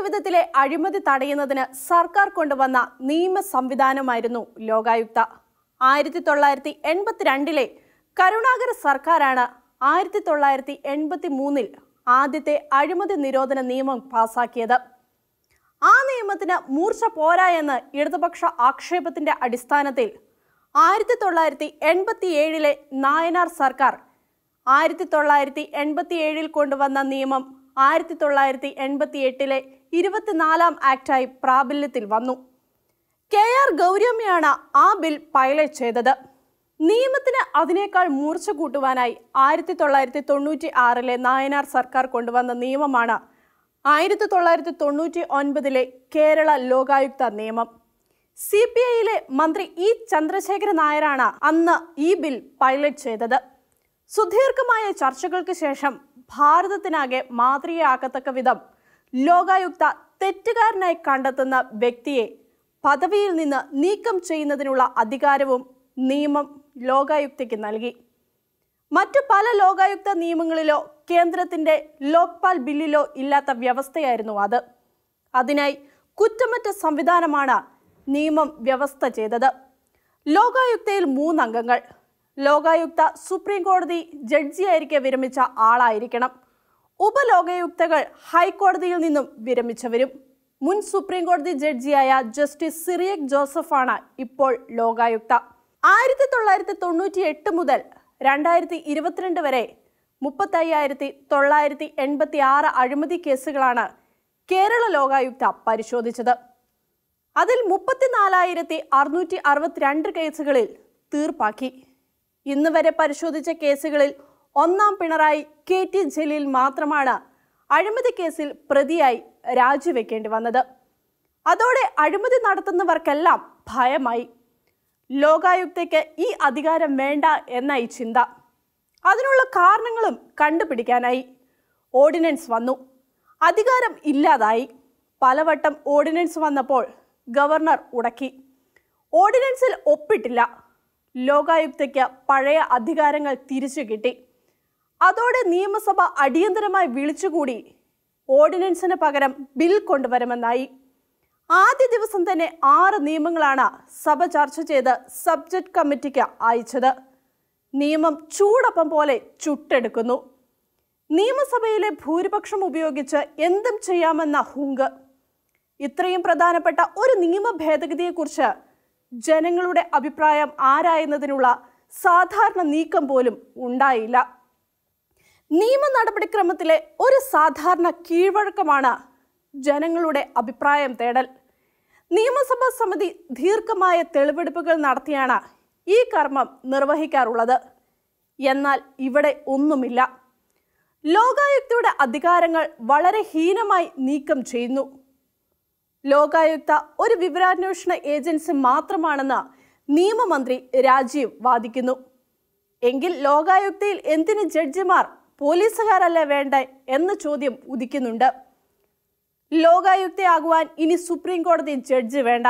ജീവിതത്തിലെ അഴിമതി തടയുന്നതിന് സർക്കാർ കൊണ്ടുവന്ന നിയമ സംവിധാനമായിരുന്നു ലോകായുക്ത ആയിരത്തി തൊള്ളായിരത്തി എൺപത്തിരണ്ടിലെ കരുണാകര സർക്കാരാണ് ആയിരത്തി തൊള്ളായിരത്തി എൺപത്തി മൂന്നിൽ ആദ്യത്തെ അഴിമതി നിരോധന നിയമം പാസാക്കിയത് ആ നിയമത്തിന് മൂർച്ച പോരാ എന്ന് ഇടതുപക്ഷ ആക്ഷേപത്തിന്റെ അടിസ്ഥാനത്തിൽ ആയിരത്തി തൊള്ളായിരത്തി എൺപത്തി ഏഴിലെ നായനാർ സർക്കാർ ആയിരത്തി തൊള്ളായിരത്തി എൺപത്തി ഏഴിൽ കൊണ്ടുവന്ന നിയമം ആയിരത്തി തൊള്ളായിരത്തി എൺപത്തി എട്ടിലെ ഇരുപത്തിനാലാം ആക്ടായി പ്രാബല്യത്തിൽ വന്നു കെ ആർ ഗൗരിയമ്മയാണ് ആ ബിൽ പൈലറ്റ് ചെയ്തത് നിയമത്തിന് അതിനേക്കാൾ മൂർച്ച കൂട്ടുവാനായി ആയിരത്തി തൊള്ളായിരത്തി തൊണ്ണൂറ്റി ആറിലെ നായനാർ സർക്കാർ കൊണ്ടുവന്ന നിയമമാണ് ആയിരത്തി തൊള്ളായിരത്തി തൊണ്ണൂറ്റി ഒൻപതിലെ കേരള ലോകായുക്ത നിയമം സി പി ഐയിലെ മന്ത്രി ഇ ചന്ദ്രശേഖര നായരാണ് അന്ന് ഈ ബിൽ പൈലറ്റ് ചെയ്തത് സുദീർഘമായ ചർച്ചകൾക്ക് ശേഷം ഭാരതത്തിനാകെ മാതൃകയാക്കത്തക്ക വിധം ലോകായുക്ത തെറ്റുകാരനായി കണ്ടെത്തുന്ന വ്യക്തിയെ പദവിയിൽ നിന്ന് നീക്കം ചെയ്യുന്നതിനുള്ള അധികാരവും നിയമം ലോകായുക്തയ്ക്ക് നൽകി മറ്റു പല ലോകായുക്ത നിയമങ്ങളിലോ കേന്ദ്രത്തിന്റെ ലോക്പാൽ ബില്ലിലോ ഇല്ലാത്ത വ്യവസ്ഥയായിരുന്നു അത് അതിനായി കുറ്റമറ്റ സംവിധാനമാണ് നിയമം വ്യവസ്ഥ ചെയ്തത് ലോകായുക്തയിൽ മൂന്നംഗങ്ങൾ ലോകായുക്ത സുപ്രീം കോടതി ജഡ്ജിയായിരിക്കെ വിരമിച്ച ആളായിരിക്കണം ഉപലോകായുക്തകൾ ഹൈക്കോടതിയിൽ നിന്നും വിരമിച്ചവരും മുൻ സുപ്രീം കോടതി ജഡ്ജിയായ ജസ്റ്റിസ് സിറിയക് ജോസഫാണ് ഇപ്പോൾ ലോകായുക്ത ആയിരത്തി തൊള്ളായിരത്തി തൊണ്ണൂറ്റി എട്ട് മുതൽ രണ്ടായിരത്തി ഇരുപത്തിരണ്ട് വരെ മുപ്പത്തയ്യായിരത്തി തൊള്ളായിരത്തി എൺപത്തി ആറ് അഴിമതി കേസുകളാണ് കേരള ലോകായുക്ത പരിശോധിച്ചത് അതിൽ മുപ്പത്തിനാലായിരത്തി അറുന്നൂറ്റി അറുപത്തിരണ്ട് കേസുകളിൽ തീർപ്പാക്കി ഇന്ന് വരെ പരിശോധിച്ച കേസുകളിൽ ഒന്നാം പിണറായി കെ ടി ജലീൽ മാത്രമാണ് അഴിമതി കേസിൽ പ്രതിയായി രാജിവെക്കേണ്ടി വന്നത് അതോടെ അഴിമതി നടത്തുന്നവർക്കെല്ലാം ഭയമായി ലോകായുക്തയ്ക്ക് ഈ അധികാരം വേണ്ട എന്നായി ചിന്ത അതിനുള്ള കാരണങ്ങളും കണ്ടുപിടിക്കാനായി ഓർഡിനൻസ് വന്നു അധികാരം ഇല്ലാതായി പലവട്ടം ഓർഡിനൻസ് വന്നപ്പോൾ ഗവർണർ ഉടക്കി ഓർഡിനൻസിൽ ഒപ്പിട്ടില്ല ലോകായുക്തയ്ക്ക് പഴയ അധികാരങ്ങൾ തിരിച്ചു കിട്ടി അതോടെ നിയമസഭ അടിയന്തരമായി വിളിച്ചുകൂടി ഓർഡിനൻസിന് പകരം ബിൽ കൊണ്ടുവരുമെന്നായി ആദ്യ ദിവസം തന്നെ ആറ് നിയമങ്ങളാണ് സഭ ചർച്ച ചെയ്ത് സബ്ജക്ട് കമ്മിറ്റിക്ക് അയച്ചത് നിയമം ചൂടപ്പം പോലെ ചുട്ടെടുക്കുന്നു നിയമസഭയിലെ ഭൂരിപക്ഷം ഉപയോഗിച്ച് എന്തും ചെയ്യാമെന്ന ഹുങ്ക് ഇത്രയും പ്രധാനപ്പെട്ട ഒരു നിയമ ഭേദഗതിയെക്കുറിച്ച് ജനങ്ങളുടെ അഭിപ്രായം ആരായുന്നതിനുള്ള സാധാരണ നീക്കം പോലും ഉണ്ടായില്ല നിയമ നടപടിക്രമത്തിലെ ഒരു സാധാരണ കീഴ്വഴക്കമാണ് ജനങ്ങളുടെ അഭിപ്രായം തേടൽ നിയമസഭാ സമിതി ദീർഘമായ തെളിവെടുപ്പുകൾ നടത്തിയാണ് ഈ കർമ്മം നിർവഹിക്കാറുള്ളത് എന്നാൽ ഇവിടെ ഒന്നുമില്ല ലോകായുക്തയുടെ അധികാരങ്ങൾ വളരെ ഹീനമായി നീക്കം ചെയ്യുന്നു ലോകായുക്ത ഒരു വിവരാന്വേഷണ ഏജൻസി മാത്രമാണെന്ന് നിയമമന്ത്രി രാജീവ് വാദിക്കുന്നു എങ്കിൽ ലോകായുക്തയിൽ എന്തിന് ജഡ്ജിമാർ പോലീസുകാരല്ല വേണ്ട എന്ന ചോദ്യം ഉദിക്കുന്നുണ്ട് ലോകായുക്തയാകുവാൻ ഇനി സുപ്രീം കോടതി ജഡ്ജ് വേണ്ട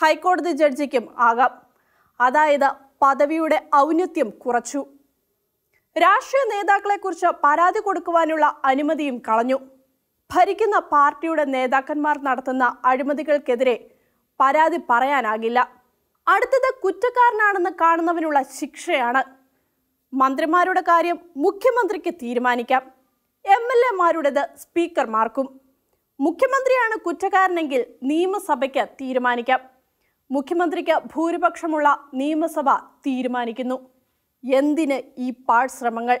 ഹൈക്കോടതി ജഡ്ജിക്കും ആകാം അതായത് പദവിയുടെ ഔന്നത്യം കുറച്ചു രാഷ്ട്രീയ നേതാക്കളെക്കുറിച്ച് പരാതി കൊടുക്കുവാനുള്ള അനുമതിയും കളഞ്ഞു ഭരിക്കുന്ന പാർട്ടിയുടെ നേതാക്കന്മാർ നടത്തുന്ന അഴിമതികൾക്കെതിരെ പരാതി പറയാനാകില്ല അടുത്തത് കുറ്റക്കാരനാണെന്ന് കാണുന്നവനുള്ള ശിക്ഷയാണ് മന്ത്രിമാരുടെ കാര്യം മുഖ്യമന്ത്രിക്ക് തീരുമാനിക്കാം എം എൽ എമാരുടേത് സ്പീക്കർമാർക്കും മുഖ്യമന്ത്രിയാണ് കുറ്റക്കാരനെങ്കിൽ നിയമസഭയ്ക്ക് തീരുമാനിക്കാം മുഖ്യമന്ത്രിക്ക് ഭൂരിപക്ഷമുള്ള നിയമസഭ തീരുമാനിക്കുന്നു എന്തിന് ഈ പാഴ് ശ്രമങ്ങൾ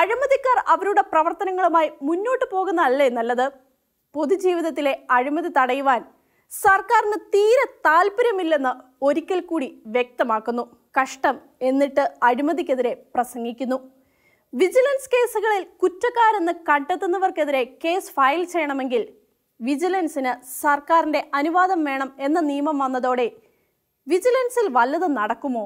അഴിമതിക്കാർ അവരുടെ പ്രവർത്തനങ്ങളുമായി മുന്നോട്ട് പോകുന്നതല്ലേ നല്ലത് പൊതുജീവിതത്തിലെ അഴിമതി തടയുവാൻ സർക്കാരിന് തീരെ താല്പര്യമില്ലെന്ന് ഒരിക്കൽ കൂടി വ്യക്തമാക്കുന്നു കഷ്ടം എന്നിട്ട് അഴിമതിക്കെതിരെ പ്രസംഗിക്കുന്നു വിജിലൻസ് കേസുകളിൽ കുറ്റക്കാരെന്ന് കണ്ടെത്തുന്നവർക്കെതിരെ കേസ് ഫയൽ ചെയ്യണമെങ്കിൽ വിജിലൻസിന് സർക്കാരിൻ്റെ അനുവാദം വേണം എന്ന നിയമം വന്നതോടെ വിജിലൻസിൽ വല്ലതും നടക്കുമോ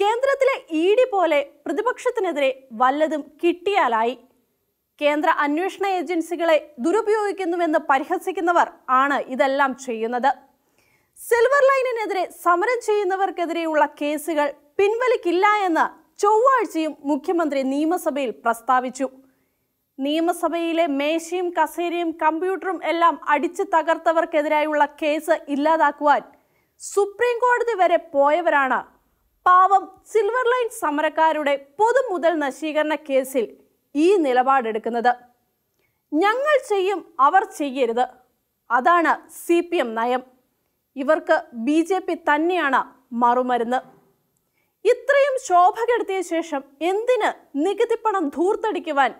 കേന്ദ്രത്തിലെ ഇ ഡി പോലെ പ്രതിപക്ഷത്തിനെതിരെ വല്ലതും കിട്ടിയാലായി കേന്ദ്ര അന്വേഷണ ഏജൻസികളെ ദുരുപയോഗിക്കുന്നുവെന്ന് പരിഹസിക്കുന്നവർ ആണ് ഇതെല്ലാം ചെയ്യുന്നത് സിൽവർ ലൈനിനെതിരെ സമരം ചെയ്യുന്നവർക്കെതിരെയുള്ള കേസുകൾ പിൻവലിക്കില്ല എന്ന് ചൊവ്വാഴ്ചയും മുഖ്യമന്ത്രി നിയമസഭയിൽ പ്രസ്താവിച്ചു നിയമസഭയിലെ മേശയും കസേരയും കമ്പ്യൂട്ടറും എല്ലാം അടിച്ചു തകർത്തവർക്കെതിരായുള്ള കേസ് ഇല്ലാതാക്കുവാൻ സുപ്രീം കോടതി വരെ പോയവരാണ് പാവം സിൽവർ ലൈൻ സമരക്കാരുടെ പൊതുമുതൽ നശീകരണ കേസിൽ ഈ നിലപാടെടുക്കുന്നത് ഞങ്ങൾ ചെയ്യും അവർ ചെയ്യരുത് അതാണ് സി പി എം നയം ഇവർക്ക് ബി ജെ പി തന്നെയാണ് മറുമരുന്ന് ഇത്രയും ശോഭ കെടുത്തിയ ശേഷം എന്തിന് നികുതിപ്പണം ധൂർത്തടിക്കുവാൻ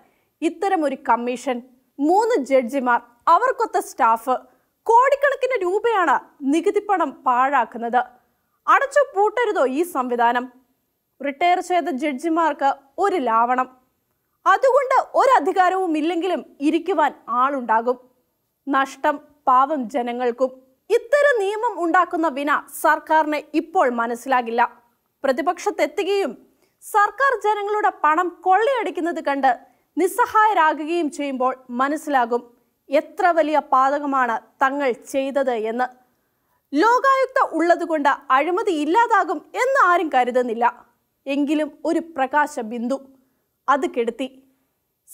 ഇത്തരമൊരു കമ്മീഷൻ മൂന്ന് ജഡ്ജിമാർ അവർക്കൊത്ത സ്റ്റാഫ് കോടിക്കണക്കിന് രൂപയാണ് നികുതിപ്പണം പാഴാക്കുന്നത് അടച്ചു പൂട്ടരുതോ ഈ സംവിധാനം റിട്ടയർ ചെയ്ത ജഡ്ജിമാർക്ക് ഒരു ലാവണം അതുകൊണ്ട് ഒരധികാരവും ഇല്ലെങ്കിലും ഇരിക്കുവാൻ ആളുണ്ടാകും നഷ്ടം പാവം ജനങ്ങൾക്കും ഇത്തരം നിയമം ഉണ്ടാക്കുന്ന വിന സർക്കാരിന് ഇപ്പോൾ മനസ്സിലാകില്ല പ്രതിപക്ഷത്തെത്തുകയും സർക്കാർ ജനങ്ങളുടെ പണം കൊള്ളയടിക്കുന്നത് കണ്ട് നിസ്സഹായരാകുകയും ചെയ്യുമ്പോൾ മനസ്സിലാകും എത്ര വലിയ പാതകമാണ് തങ്ങൾ ചെയ്തത് എന്ന് ലോകായുക്ത ഉള്ളതുകൊണ്ട് അഴിമതി ഇല്ലാതാകും എന്ന് ആരും കരുതുന്നില്ല എങ്കിലും ഒരു പ്രകാശ ബിന്ദു അത് കെടുത്തി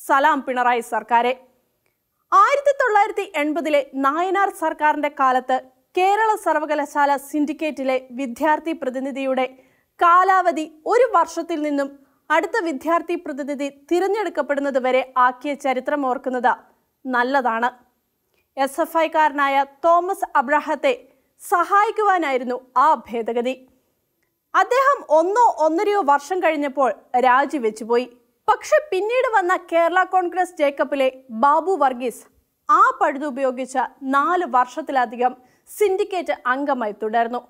സലാം പിണറായി സർക്കാരെ ആയിരത്തി തൊള്ളായിരത്തി എൺപതിലെ നായനാർ സർക്കാരിൻ്റെ കാലത്ത് കേരള സർവകലാശാല സിൻഡിക്കേറ്റിലെ വിദ്യാർത്ഥി പ്രതിനിധിയുടെ കാലാവധി ഒരു വർഷത്തിൽ നിന്നും അടുത്ത വിദ്യാർത്ഥി പ്രതിനിധി തിരഞ്ഞെടുക്കപ്പെടുന്നത് വരെ ആക്കിയ ചരിത്രം ഓർക്കുന്നത് നല്ലതാണ് എസ് എഫ് ഐക്കാരനായ തോമസ് അബ്രഹത്തെ സഹായിക്കുവാനായിരുന്നു ആ ഭേദഗതി അദ്ദേഹം ഒന്നോ ഒന്നരയോ വർഷം കഴിഞ്ഞപ്പോൾ രാജിവെച്ചുപോയി പക്ഷെ പിന്നീട് വന്ന കേരള കോൺഗ്രസ് ജേക്കബിലെ ബാബു വർഗീസ് ആ പഴുതുപയോഗിച്ച നാല് വർഷത്തിലധികം സിൻഡിക്കേറ്റ് അംഗമായി തുടർന്നു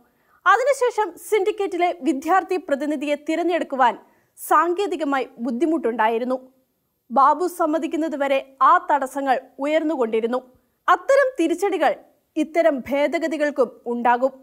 അതിനുശേഷം സിൻഡിക്കേറ്റിലെ വിദ്യാർത്ഥി പ്രതിനിധിയെ തിരഞ്ഞെടുക്കുവാൻ സാങ്കേതികമായി ബുദ്ധിമുട്ടുണ്ടായിരുന്നു ബാബു സമ്മതിക്കുന്നതുവരെ ആ തടസ്സങ്ങൾ ഉയർന്നുകൊണ്ടിരുന്നു അത്തരം തിരിച്ചടികൾ ഇത്തരം ഭേദഗതികൾക്കും ഉണ്ടാകും